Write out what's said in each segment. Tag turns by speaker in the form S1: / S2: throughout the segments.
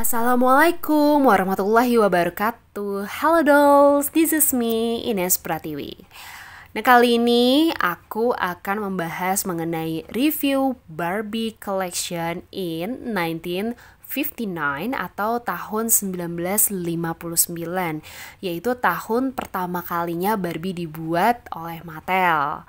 S1: Assalamualaikum warahmatullahi wabarakatuh Halo dolls, this is me Ines Pratiwi Nah kali ini aku akan membahas mengenai review Barbie Collection in 1959 atau tahun 1959 Yaitu tahun pertama kalinya Barbie dibuat oleh Mattel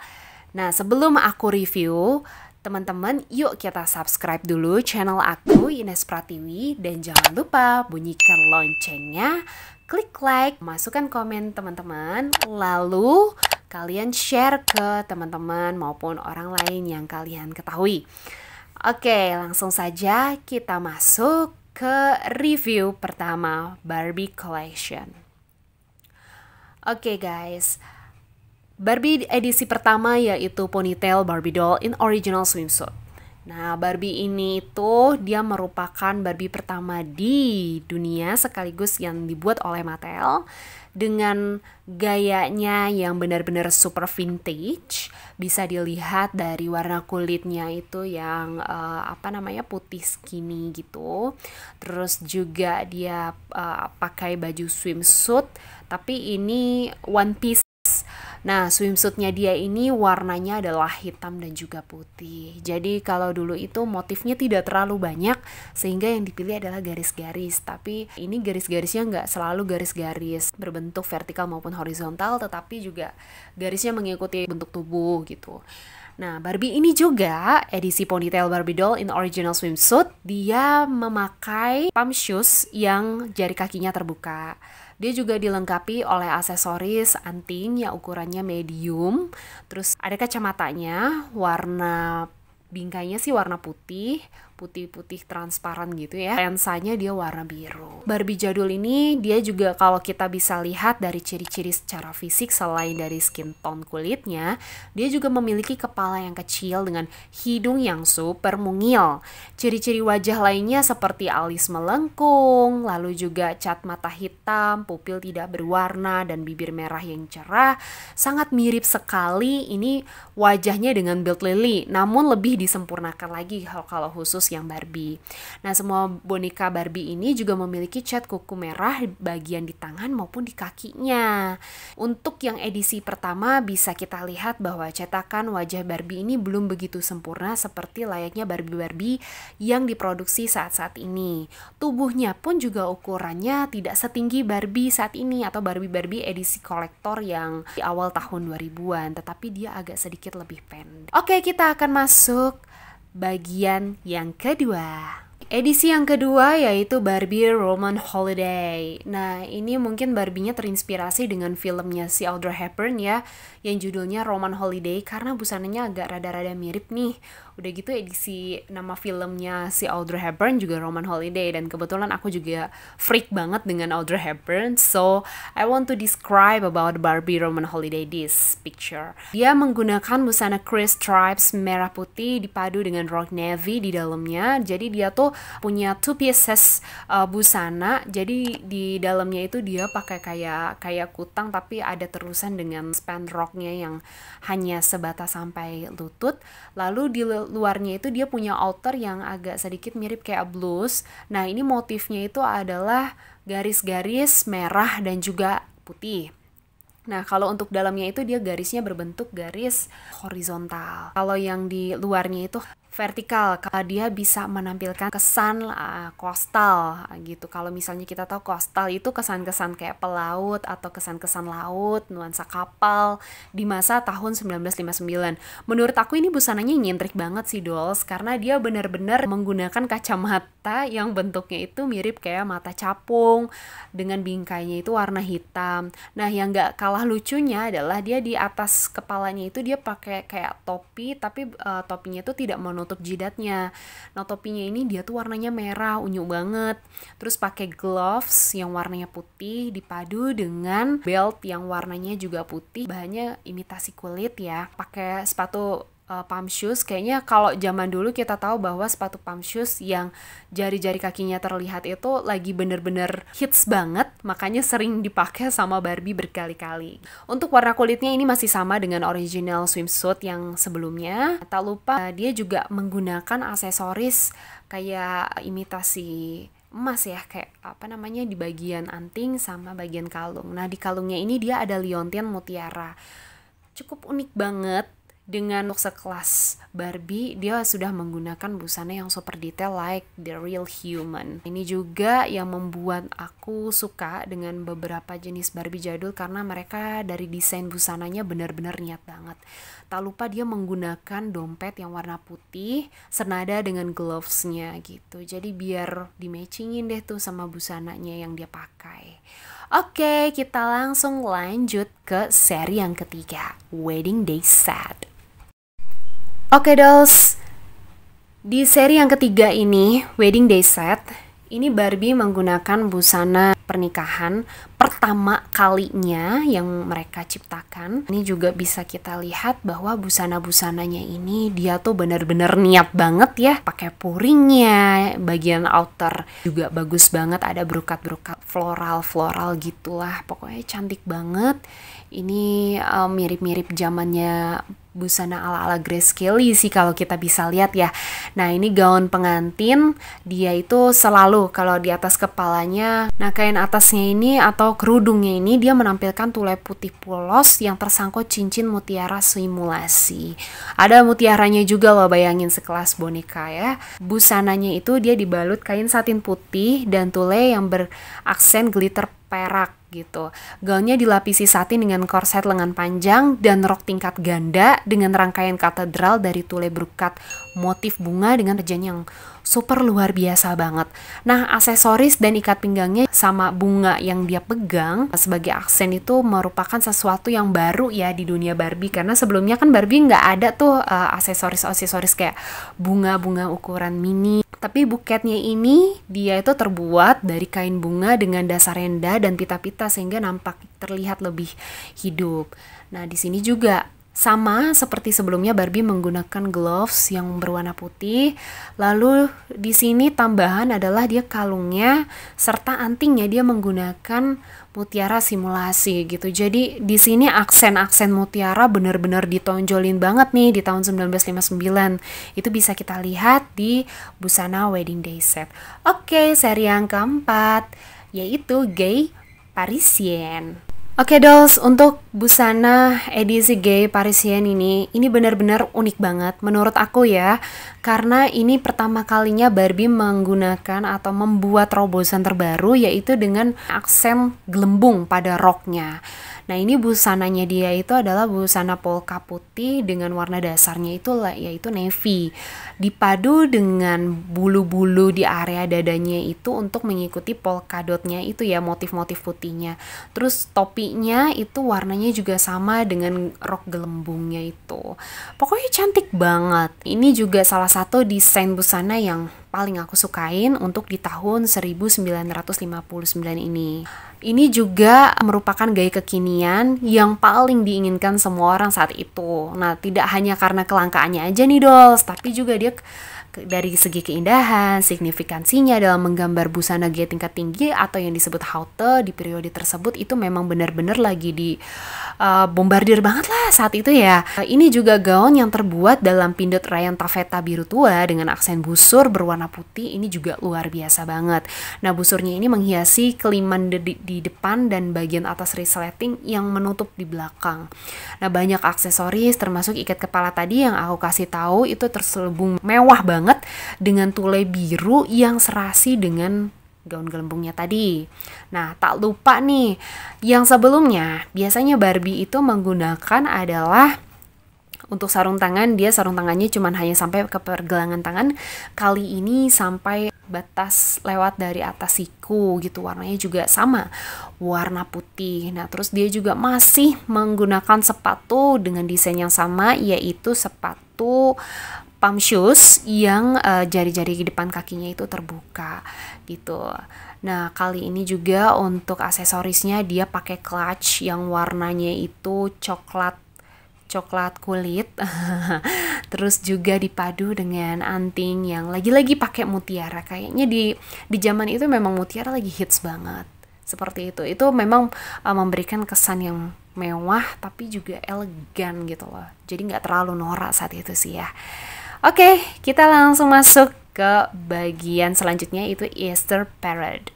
S1: Nah sebelum aku review Teman-teman, yuk kita subscribe dulu channel aku Ines Pratiwi dan jangan lupa bunyikan loncengnya, klik like, masukkan komen teman-teman, lalu kalian share ke teman-teman maupun orang lain yang kalian ketahui. Oke, langsung saja kita masuk ke review pertama Barbie Collection. Oke guys, Barbie edisi pertama yaitu Ponytail Barbie Doll in Original Swimsuit. Nah, Barbie ini itu dia merupakan Barbie pertama di dunia sekaligus yang dibuat oleh Mattel dengan gayanya yang benar-benar super vintage. Bisa dilihat dari warna kulitnya itu yang uh, apa namanya putih skinny gitu. Terus juga dia uh, pakai baju swimsuit, tapi ini one piece Nah, swimsuitnya dia ini warnanya adalah hitam dan juga putih. Jadi kalau dulu itu motifnya tidak terlalu banyak sehingga yang dipilih adalah garis-garis. Tapi ini garis-garisnya nggak selalu garis-garis berbentuk vertikal maupun horizontal, tetapi juga garisnya mengikuti bentuk tubuh gitu. Nah, Barbie ini juga edisi ponytail Barbie doll in original swimsuit. Dia memakai pump shoes yang jari kakinya terbuka. Dia juga dilengkapi oleh aksesoris anting yang ukurannya medium. Terus ada kacamatanya warna bingkainya sih warna putih, putih-putih transparan gitu ya. Lensanya dia warna biru. Barbie jadul ini dia juga kalau kita bisa lihat dari ciri-ciri secara fisik selain dari skin tone kulitnya, dia juga memiliki kepala yang kecil dengan hidung yang super mungil. Ciri-ciri wajah lainnya seperti alis melengkung, lalu juga cat mata hitam, pupil tidak berwarna dan bibir merah yang cerah, sangat mirip sekali ini wajahnya dengan Build Lily, namun lebih disempurnakan lagi kalau khusus yang Barbie. Nah, semua boneka Barbie ini juga memiliki memiliki cat kuku merah bagian di tangan maupun di kakinya. Untuk yang edisi pertama bisa kita lihat bahwa cetakan wajah Barbie ini belum begitu sempurna seperti layaknya Barbie-Barbie yang diproduksi saat-saat ini. Tubuhnya pun juga ukurannya tidak setinggi Barbie saat ini atau Barbie-Barbie edisi kolektor yang di awal tahun 2000-an, tetapi dia agak sedikit lebih pendek. Oke, kita akan masuk bagian yang kedua. Edisi yang kedua yaitu Barbie Roman Holiday. Nah, ini mungkin Barbie-nya terinspirasi dengan filmnya si Audrey Hepburn ya, yang judulnya Roman Holiday karena busananya agak rada-rada mirip nih udah gitu edisi nama filmnya si Audrey Hepburn juga Roman Holiday dan kebetulan aku juga freak banget dengan Audrey Hepburn so I want to describe about Barbie Roman Holiday this picture dia menggunakan busana Chris Tribes merah putih dipadu dengan rock navy di dalamnya jadi dia tuh punya two pieces uh, busana jadi di dalamnya itu dia pakai kayak kayak kutang tapi ada terusan dengan span rocknya yang hanya sebatas sampai lutut lalu di luarnya itu dia punya outer yang agak sedikit mirip kayak blues. Nah, ini motifnya itu adalah garis-garis merah dan juga putih. Nah, kalau untuk dalamnya itu dia garisnya berbentuk garis horizontal. Kalau yang di luarnya itu vertikal kalau dia bisa menampilkan kesan uh, kostal gitu kalau misalnya kita tahu kostal itu kesan-kesan kayak pelaut atau kesan-kesan laut nuansa kapal di masa tahun 1959 menurut aku ini busananya nyentrik banget sih dolls karena dia benar-benar menggunakan kacamata yang bentuknya itu mirip kayak mata capung dengan bingkainya itu warna hitam nah yang nggak kalah lucunya adalah dia di atas kepalanya itu dia pakai kayak topi tapi uh, topinya itu tidak menutup menutup jidatnya. Nah, topinya ini dia tuh warnanya merah, unyu banget. Terus pakai gloves yang warnanya putih dipadu dengan belt yang warnanya juga putih. Bahannya imitasi kulit ya. Pakai sepatu uh, pump shoes kayaknya kalau zaman dulu kita tahu bahwa sepatu pump shoes yang jari-jari kakinya terlihat itu lagi bener-bener hits banget makanya sering dipakai sama Barbie berkali-kali untuk warna kulitnya ini masih sama dengan original swimsuit yang sebelumnya tak lupa uh, dia juga menggunakan aksesoris kayak imitasi emas ya kayak apa namanya di bagian anting sama bagian kalung. Nah, di kalungnya ini dia ada liontin mutiara. Cukup unik banget dengan sekelas Barbie dia sudah menggunakan busana yang super detail like the real human ini juga yang membuat aku suka dengan beberapa jenis Barbie jadul karena mereka dari desain busananya benar-benar niat banget tak lupa dia menggunakan dompet yang warna putih senada dengan glovesnya gitu jadi biar di matchingin deh tuh sama busananya yang dia pakai Oke, kita langsung lanjut ke seri yang ketiga, Wedding Day Set. Oke dolls, di seri yang ketiga ini, Wedding Day Set, ini Barbie menggunakan busana pernikahan pertama kalinya yang mereka ciptakan. Ini juga bisa kita lihat bahwa busana-busananya ini dia tuh benar-benar niat banget ya. Pakai puringnya, bagian outer juga bagus banget. Ada brokat-brokat floral-floral gitulah. Pokoknya cantik banget. Ini mirip eh, mirip-mirip zamannya busana ala-ala Grace Kelly sih kalau kita bisa lihat ya. Nah ini gaun pengantin dia itu selalu kalau di atas kepalanya, nah kain atasnya ini atau atau kerudungnya ini dia menampilkan tulai putih polos yang tersangkut cincin mutiara simulasi. Ada mutiaranya juga loh bayangin sekelas boneka ya. Busananya itu dia dibalut kain satin putih dan tulai yang beraksen glitter perak gitu. Gaunnya dilapisi satin dengan korset lengan panjang dan rok tingkat ganda dengan rangkaian katedral dari tule berukat motif bunga dengan rejan yang super luar biasa banget. Nah, aksesoris dan ikat pinggangnya sama bunga yang dia pegang sebagai aksen itu merupakan sesuatu yang baru ya di dunia Barbie karena sebelumnya kan Barbie nggak ada tuh uh, eh, aksesoris -aksesoris kayak bunga-bunga ukuran mini tapi buketnya ini dia itu terbuat dari kain bunga dengan dasar rendah dan pita-pita sehingga nampak terlihat lebih hidup. Nah, di sini juga sama seperti sebelumnya Barbie menggunakan gloves yang berwarna putih. Lalu di sini tambahan adalah dia kalungnya serta antingnya dia menggunakan mutiara simulasi gitu. Jadi di sini aksen-aksen mutiara benar-benar ditonjolin banget nih di tahun 1959. Itu bisa kita lihat di busana wedding day set. Oke, seri yang keempat yaitu gay Parisien. Oke okay, dolls, untuk busana edisi gay Parisian ini, ini benar-benar unik banget menurut aku ya. Karena ini pertama kalinya Barbie menggunakan atau membuat terobosan terbaru yaitu dengan aksen gelembung pada roknya. Nah ini busananya dia itu adalah busana polka putih dengan warna dasarnya itu yaitu navy. Dipadu dengan bulu-bulu di area dadanya itu untuk mengikuti polka dotnya itu ya motif-motif putihnya. Terus topinya itu warnanya juga sama dengan rok gelembungnya itu. Pokoknya cantik banget. Ini juga salah satu desain busana yang paling aku sukain untuk di tahun 1959 ini. Ini juga merupakan gaya kekinian yang paling diinginkan semua orang saat itu. Nah, tidak hanya karena kelangkaannya aja nih Dolls, tapi juga dia dari segi keindahan, signifikansinya dalam menggambar busana gaya tingkat tinggi atau yang disebut haute di periode tersebut itu memang benar-benar lagi di uh, bombardir banget lah saat itu ya. Ini juga gaun yang terbuat dalam pindut rayon taffeta biru tua dengan aksen busur berwarna putih ini juga luar biasa banget. Nah busurnya ini menghiasi keliman di, di depan dan bagian atas resleting yang menutup di belakang. Nah banyak aksesoris termasuk ikat kepala tadi yang aku kasih tahu itu terselubung mewah banget banget dengan tule biru yang serasi dengan gaun gelembungnya tadi. Nah, tak lupa nih, yang sebelumnya biasanya Barbie itu menggunakan adalah untuk sarung tangan dia sarung tangannya cuma hanya sampai ke pergelangan tangan kali ini sampai batas lewat dari atas siku gitu warnanya juga sama warna putih nah terus dia juga masih menggunakan sepatu dengan desain yang sama yaitu sepatu pump shoes yang eh, jari-jari uh, depan kakinya itu terbuka gitu. Nah, kali ini juga untuk aksesorisnya dia pakai clutch yang warnanya itu coklat coklat kulit terus juga dipadu dengan anting yang lagi-lagi pakai mutiara kayaknya di di zaman itu memang mutiara lagi hits banget seperti itu itu memang uh, memberikan kesan yang mewah tapi juga elegan gitu loh jadi nggak terlalu norak saat itu sih ya Oke, kita langsung masuk ke bagian selanjutnya itu Easter Parade.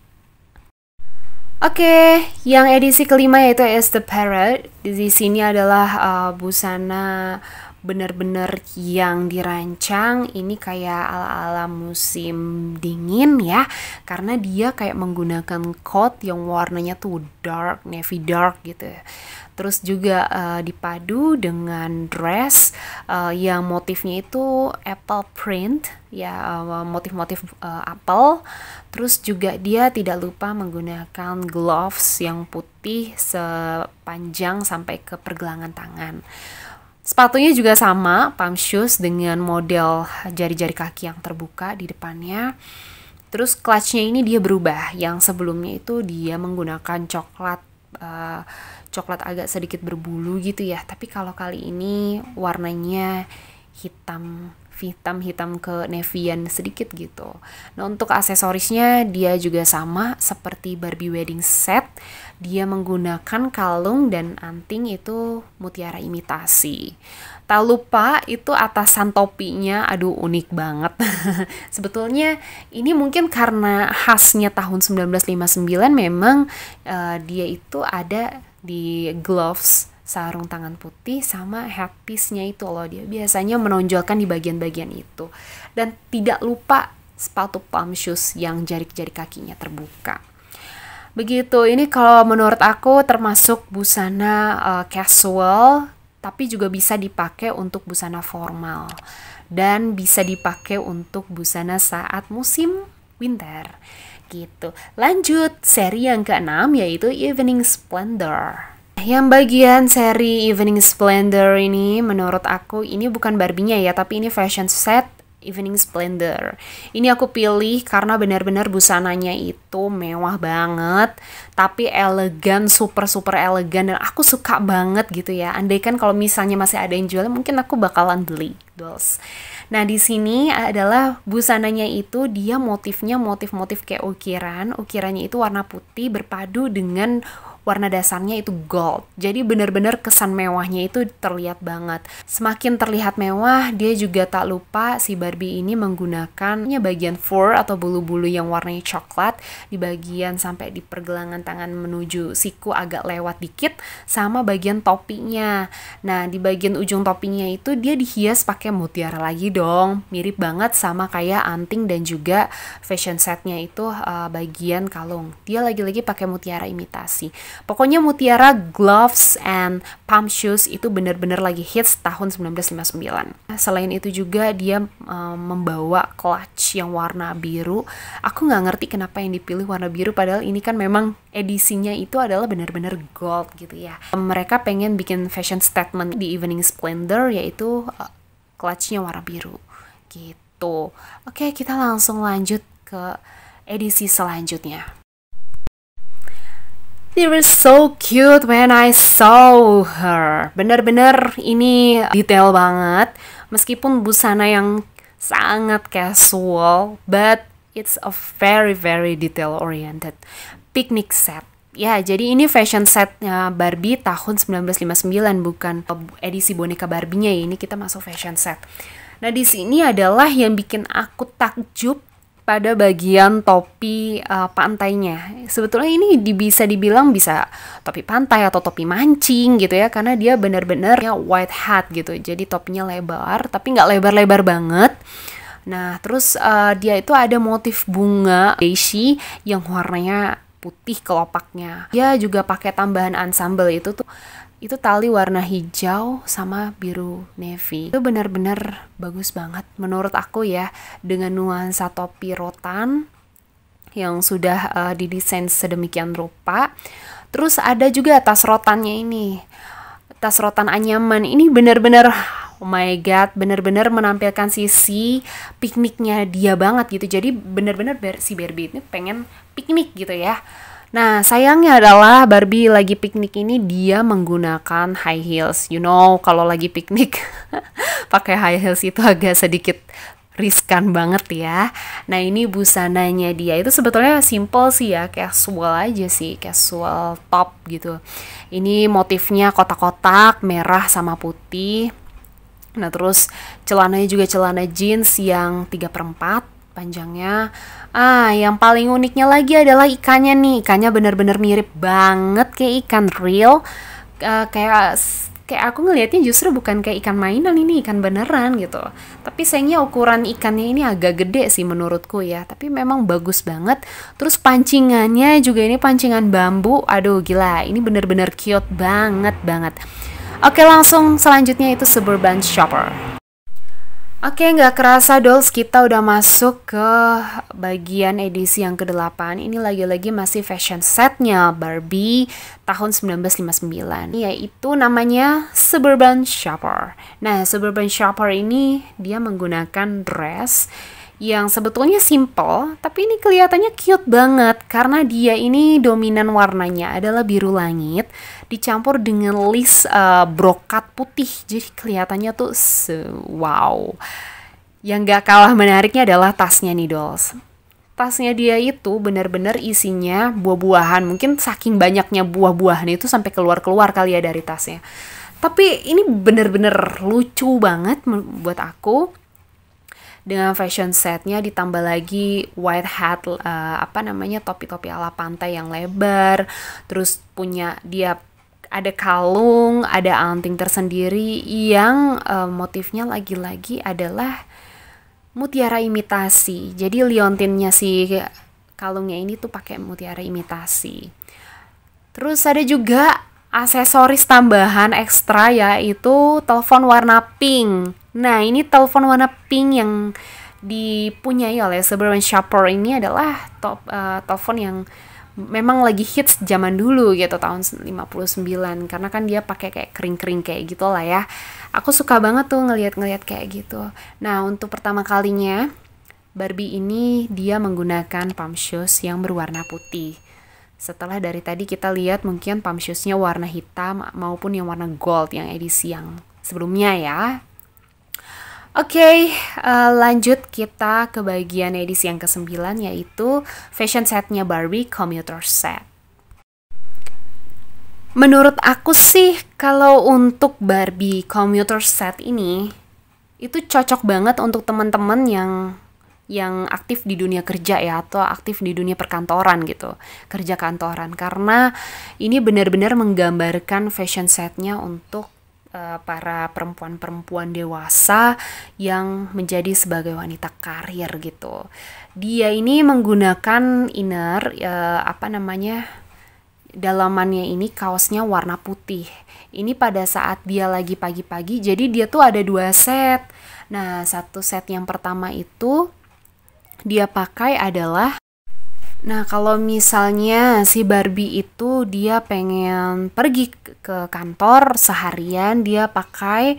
S1: Oke, okay, yang edisi kelima yaitu Easter Parade. Di sini adalah uh, busana benar-benar yang dirancang ini kayak ala-ala musim dingin ya karena dia kayak menggunakan coat yang warnanya tuh dark navy dark gitu terus juga uh, dipadu dengan dress uh, yang motifnya itu apple print ya eh, motif-motif uh, apple terus juga dia tidak lupa menggunakan gloves yang putih sepanjang sampai ke pergelangan tangan Sepatunya juga sama, pump shoes dengan model jari-jari kaki yang terbuka di depannya. Terus clutchnya ini dia berubah, yang sebelumnya itu dia menggunakan coklat uh, coklat agak sedikit berbulu gitu ya tapi kalau kali ini warnanya hitam hitam-hitam ke nevian sedikit gitu. Nah untuk aksesorisnya dia juga sama seperti Barbie wedding set. Dia menggunakan kalung dan anting itu mutiara imitasi. Tak lupa itu atasan topinya, aduh unik banget. Sebetulnya ini mungkin karena khasnya tahun 1959 memang uh, dia itu ada di gloves sarung tangan putih sama headpiece-nya itu loh dia biasanya menonjolkan di bagian-bagian itu dan tidak lupa sepatu palm shoes yang jari-jari kakinya terbuka begitu ini kalau menurut aku termasuk busana uh, casual tapi juga bisa dipakai untuk busana formal dan bisa dipakai untuk busana saat musim winter gitu. Lanjut, seri yang keenam yaitu Evening Splendor. Yang bagian seri Evening Splendor ini menurut aku ini bukan Barbie-nya ya, tapi ini fashion set Evening Splendor. Ini aku pilih karena benar-benar busananya itu mewah banget, tapi elegan, super-super elegan dan aku suka banget gitu ya. Andaikan kalau misalnya masih ada yang jual, mungkin aku bakalan beli. Dolls. Nah, di sini adalah busananya itu dia motifnya motif-motif kayak ukiran. Ukirannya itu warna putih berpadu dengan warna dasarnya itu gold. Jadi benar-benar kesan mewahnya itu terlihat banget. Semakin terlihat mewah, dia juga tak lupa si Barbie ini menggunakannya bagian fur atau bulu-bulu yang warnanya coklat di bagian sampai di pergelangan tangan menuju siku agak lewat dikit sama bagian topinya. Nah, di bagian ujung topinya itu dia dihias pakai mutiara lagi dong. Mirip banget sama kayak anting dan juga fashion setnya itu uh, bagian kalung. Dia lagi-lagi pakai mutiara imitasi. Pokoknya mutiara gloves and pump shoes itu benar-benar lagi hits tahun 1959. Selain itu juga dia um, membawa clutch yang warna biru. Aku nggak ngerti kenapa yang dipilih warna biru padahal ini kan memang edisinya itu adalah benar-benar gold gitu ya. Mereka pengen bikin fashion statement di Evening Splendor yaitu uh, clutchnya warna biru gitu. Oke, kita langsung lanjut ke edisi selanjutnya. They were so cute when I saw her. Bener-bener ini detail banget. Meskipun busana yang sangat casual, but it's a very very detail oriented picnic set. Ya, jadi ini fashion setnya Barbie tahun 1959 bukan edisi boneka Barbie-nya ya. Ini kita masuk fashion set. Nah, di sini adalah yang bikin aku takjub pada bagian topi uh, pantainya. Sebetulnya ini bisa dibilang bisa topi pantai atau topi mancing gitu ya, karena dia benar-benar white hat gitu. Jadi topinya lebar, tapi nggak lebar-lebar banget. Nah, terus uh, dia itu ada motif bunga daisy yang warnanya putih kelopaknya. Dia juga pakai tambahan ensemble itu tuh itu tali warna hijau sama biru navy itu benar-benar bagus banget menurut aku ya dengan nuansa topi rotan yang sudah uh, didesain sedemikian rupa terus ada juga tas rotannya ini tas rotan anyaman ini benar-benar oh my god benar-benar menampilkan sisi pikniknya dia banget gitu jadi benar-benar si Barbie ini pengen piknik gitu ya Nah, sayangnya adalah Barbie lagi piknik ini dia menggunakan high heels. You know, kalau lagi piknik pakai high heels itu agak sedikit riskan banget ya. Nah, ini busananya dia itu sebetulnya simple sih ya, casual aja sih, casual top gitu. Ini motifnya kotak-kotak, merah sama putih. Nah, terus celananya juga celana jeans yang 3 perempat panjangnya. Ah, yang paling uniknya lagi adalah ikannya nih. Ikannya bener-bener mirip banget kayak ikan real. Uh, kayak kayak aku ngelihatnya justru bukan kayak ikan mainan ini ikan beneran gitu tapi sayangnya ukuran ikannya ini agak gede sih menurutku ya tapi memang bagus banget terus pancingannya juga ini pancingan bambu aduh gila ini bener-bener cute banget banget oke langsung selanjutnya itu suburban shopper Oke, nggak kerasa Dolls, kita udah masuk ke bagian edisi yang ke-8. Ini lagi-lagi masih fashion setnya Barbie tahun 1959, yaitu namanya Suburban Shopper. Nah, Suburban Shopper ini dia menggunakan dress yang sebetulnya simple, tapi ini kelihatannya cute banget karena dia ini dominan warnanya adalah biru langit dicampur dengan list uh, brokat putih. Jadi kelihatannya tuh wow. Yang gak kalah menariknya adalah tasnya nih dolls. Tasnya dia itu benar-benar isinya buah-buahan. Mungkin saking banyaknya buah-buahan itu sampai keluar-keluar kali ya dari tasnya. Tapi ini benar-benar lucu banget buat aku dengan fashion setnya ditambah lagi white hat uh, apa namanya topi-topi ala pantai yang lebar terus punya dia ada kalung ada anting tersendiri yang uh, motifnya lagi-lagi adalah mutiara imitasi jadi liontinnya si kalungnya ini tuh pakai mutiara imitasi terus ada juga aksesoris tambahan ekstra yaitu telepon warna pink Nah, ini telepon warna pink yang dipunyai oleh Suburban Shopper ini adalah top uh, telepon yang memang lagi hits zaman dulu gitu tahun 59 karena kan dia pakai kayak kering-kering kayak gitu lah ya. Aku suka banget tuh ngelihat-ngelihat kayak gitu. Nah, untuk pertama kalinya Barbie ini dia menggunakan pump shoes yang berwarna putih. Setelah dari tadi kita lihat mungkin pump shoesnya warna hitam maupun yang warna gold yang edisi yang sebelumnya ya Oke, okay, uh, eh, lanjut kita ke bagian edisi yang ke-9 yaitu fashion setnya Barbie Commuter Set. Menurut aku sih kalau untuk Barbie Commuter Set ini itu cocok banget untuk teman-teman yang yang aktif di dunia kerja ya atau aktif di dunia perkantoran gitu kerja kantoran karena ini benar-benar menggambarkan fashion setnya untuk Eh, para perempuan-perempuan dewasa yang menjadi sebagai wanita karir gitu. Dia ini menggunakan inner uh, apa namanya dalamannya ini kaosnya warna putih. Ini pada saat dia lagi pagi-pagi, jadi dia tuh ada dua set. Nah, satu set yang pertama itu dia pakai adalah Nah, kalau misalnya si Barbie itu dia pengen pergi ke kantor seharian, dia pakai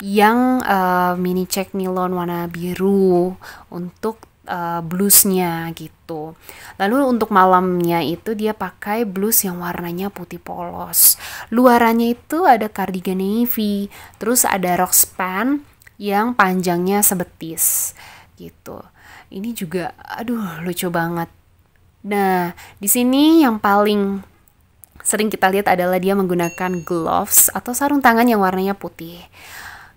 S1: yang uh, mini check nilon warna biru untuk uh, blusnya gitu. Lalu untuk malamnya itu dia pakai blus yang warnanya putih polos. Luarannya itu ada cardigan navy, terus ada rok span yang panjangnya sebetis gitu. Ini juga aduh lucu banget Nah, di sini yang paling sering kita lihat adalah dia menggunakan gloves atau sarung tangan yang warnanya putih.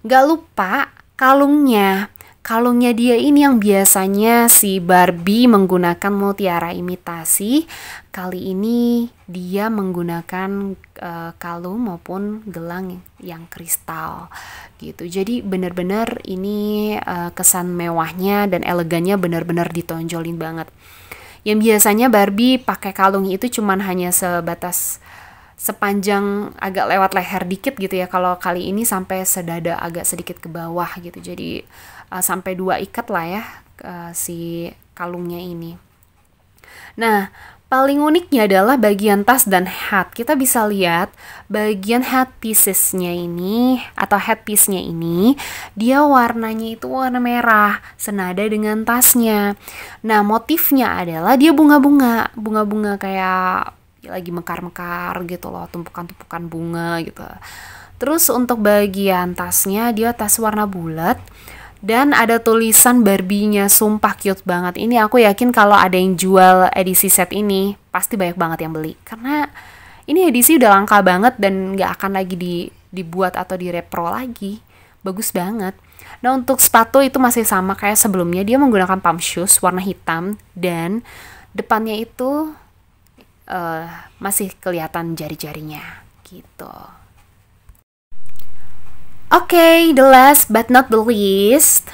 S1: Gak lupa kalungnya. Kalungnya dia ini yang biasanya si Barbie menggunakan mutiara imitasi. Kali ini dia menggunakan uh, kalung maupun gelang yang kristal gitu. Jadi benar-benar ini uh, kesan mewahnya dan elegannya benar-benar ditonjolin banget yang biasanya Barbie pakai kalung itu cuman hanya sebatas sepanjang agak lewat leher dikit gitu ya kalau kali ini sampai sedada agak sedikit ke bawah gitu jadi uh, sampai dua ikat lah ya uh, si kalungnya ini nah Paling uniknya adalah bagian tas dan hat. Kita bisa lihat bagian pieces piecesnya ini atau piece nya ini, dia warnanya itu warna merah, senada dengan tasnya. Nah, motifnya adalah dia bunga-bunga, bunga-bunga kayak lagi mekar-mekar gitu loh, tumpukan-tumpukan bunga gitu. Terus untuk bagian tasnya dia tas warna bulat dan ada tulisan Barbie-nya sumpah cute banget ini aku yakin kalau ada yang jual edisi set ini pasti banyak banget yang beli karena ini edisi udah langka banget dan nggak akan lagi di, dibuat atau direpro lagi bagus banget nah untuk sepatu itu masih sama kayak sebelumnya dia menggunakan pump shoes warna hitam dan depannya itu uh, masih kelihatan jari-jarinya gitu okay, the last but not the least,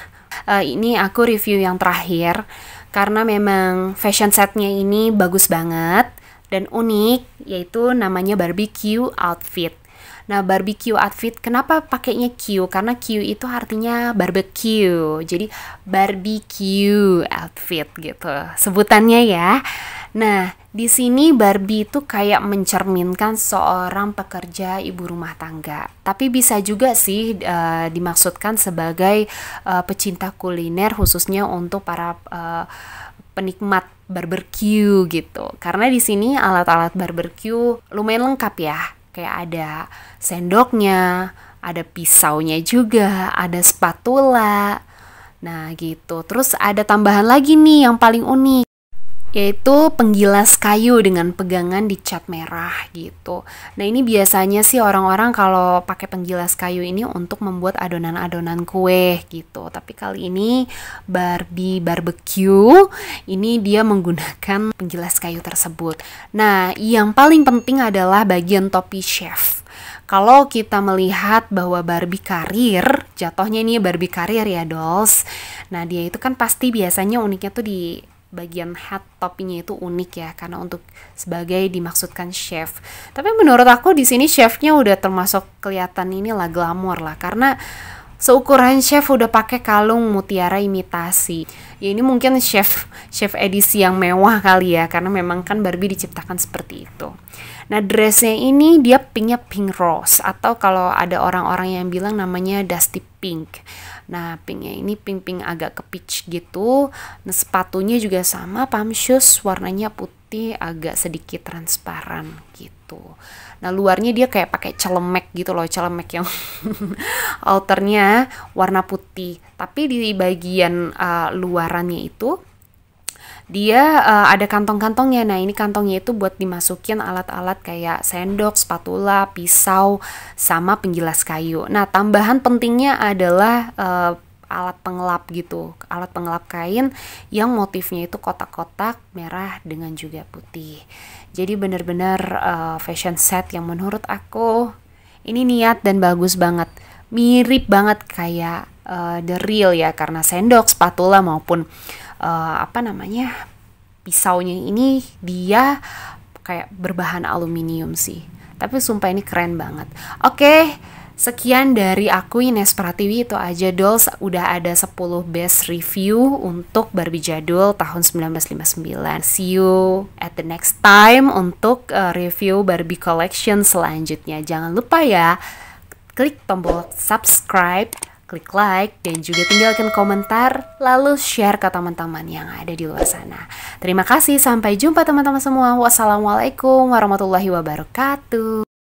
S1: uh, ini aku review yang terakhir karena memang fashion setnya ini bagus banget dan unik, yaitu namanya barbecue outfit. Nah, barbecue outfit kenapa pakainya Q? Karena Q itu artinya barbecue. Jadi barbecue outfit gitu. Sebutannya ya. Nah, di sini Barbie itu kayak mencerminkan seorang pekerja ibu rumah tangga. Tapi bisa juga sih uh, dimaksudkan sebagai uh, pecinta kuliner khususnya untuk para uh, penikmat barbecue gitu. Karena di sini alat-alat barbecue lumayan lengkap ya. Kayak ada sendoknya, ada pisaunya juga, ada spatula. Nah, gitu. Terus ada tambahan lagi nih yang paling unik yaitu penggilas kayu dengan pegangan di cat merah gitu. Nah, ini biasanya sih orang-orang kalau pakai penggilas kayu ini untuk membuat adonan-adonan kue gitu. Tapi kali ini Barbie barbecue ini dia menggunakan penggilas kayu tersebut. Nah, yang paling penting adalah bagian topi chef kalau kita melihat bahwa Barbie karir, jatuhnya ini Barbie karir ya dolls. Nah, dia itu kan pasti biasanya uniknya tuh di bagian hat topinya itu unik ya karena untuk sebagai dimaksudkan chef. Tapi menurut aku di sini chefnya udah termasuk kelihatan inilah glamor lah karena seukuran chef udah pakai kalung mutiara imitasi. Ya ini mungkin chef chef edisi yang mewah kali ya karena memang kan Barbie diciptakan seperti itu. Nah, dressnya ini dia pinknya pink rose atau kalau ada orang-orang yang bilang namanya dusty pink. Nah, pinknya ini pink-pink agak ke peach gitu. Nah, sepatunya juga sama, pump shoes warnanya putih agak sedikit transparan gitu. Nah, luarnya dia kayak pakai celemek gitu loh, celemek yang outernya warna putih. Tapi di bagian uh, luarannya itu dia uh, ada kantong-kantongnya. Nah, ini kantongnya itu buat dimasukin alat-alat kayak sendok, spatula, pisau, sama penggilas kayu. Nah, tambahan pentingnya adalah uh, alat pengelap gitu, alat pengelap kain yang motifnya itu kotak-kotak merah dengan juga putih. Jadi benar-benar uh, fashion set yang menurut aku ini niat dan bagus banget. Mirip banget kayak uh, the real ya karena sendok, spatula maupun uh, apa namanya pisaunya ini dia kayak berbahan aluminium sih tapi sumpah ini keren banget oke okay, Sekian dari aku Ines Pratiwi itu aja Dolls udah ada 10 best review untuk Barbie Jadul tahun 1959. See you at the next time untuk uh, review Barbie collection selanjutnya. Jangan lupa ya klik tombol subscribe klik like, dan juga tinggalkan komentar, lalu share ke teman-teman yang ada di luar sana. Terima kasih, sampai jumpa teman-teman semua. Wassalamualaikum warahmatullahi wabarakatuh.